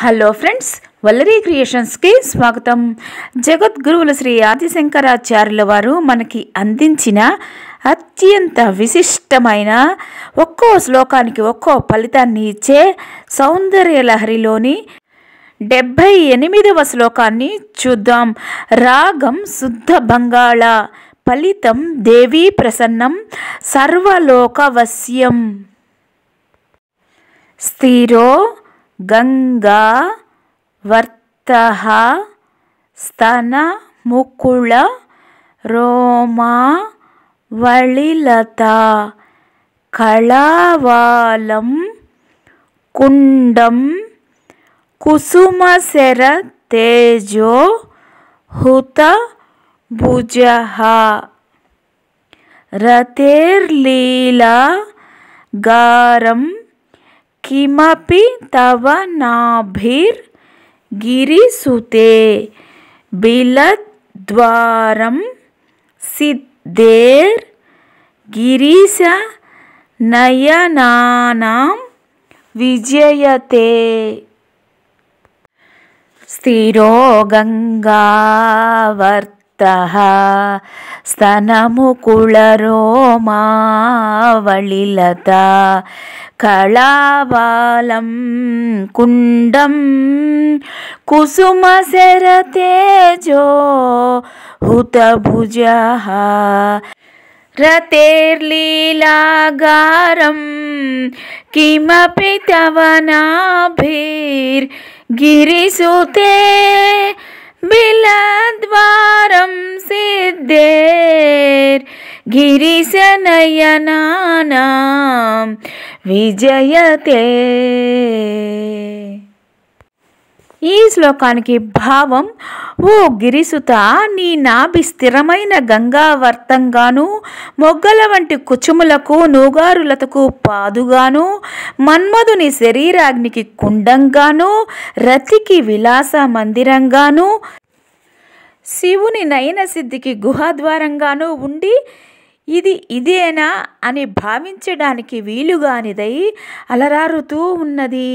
hello friends Vallari క్రియేషన్స్కి స్వాగతం జగద్గురువులు శ్రీ ఆదిశంకరాచార్యుల వారు మనకి అందించిన అత్యంత విశిష్టమైన ఒక్కో శ్లోకానికి ఒక్కో ఫలితాన్ని ఇచ్చే సౌందర్యలహరిలోని డెబ్భై ఎనిమిదవ శ్లోకాన్ని చూద్దాం రాగం శుద్ధ బంగాళ ఫలితం దేవీ ప్రసన్నం సర్వలోకవశ్యం స్థిరో గంగా వర్తః స్తనముకుళ రోమావళిలత కళావాలం కుండం కుసుమశర తేజో హుత భుజ రథేర్లీలా గారం किमपि तव नाभिर्गिरिसुते बिलद्वारं नयनानां विजयते स्थिरो गङ्गावर्त स्तः कुंडम कुसुम शर तेजो हुतभुजः रतेर्लीलागारं किमपि तव नाभिर्गिरिसुते बिलद्वा దేర్ గిరిశనయనానాం విజయతే ఈ శ్లోకానికి భావం ఓ గిరిసుత నీ నాభి స్థిరమైన గంగావర్తంగాను మొగ్గల వంటి కుచుములకు నూగారులతకు పాదుగాను మన్మధుని శరీరాగ్నికి కుండంగాను రతికి విలాస మందిరంగాను శివుని నయన సిద్ధికి గుహాద్వారంగానూ ఉండి ఇది ఇదేనా అని భావించడానికి వీలుగానిదై అలరారుతూ ఉన్నది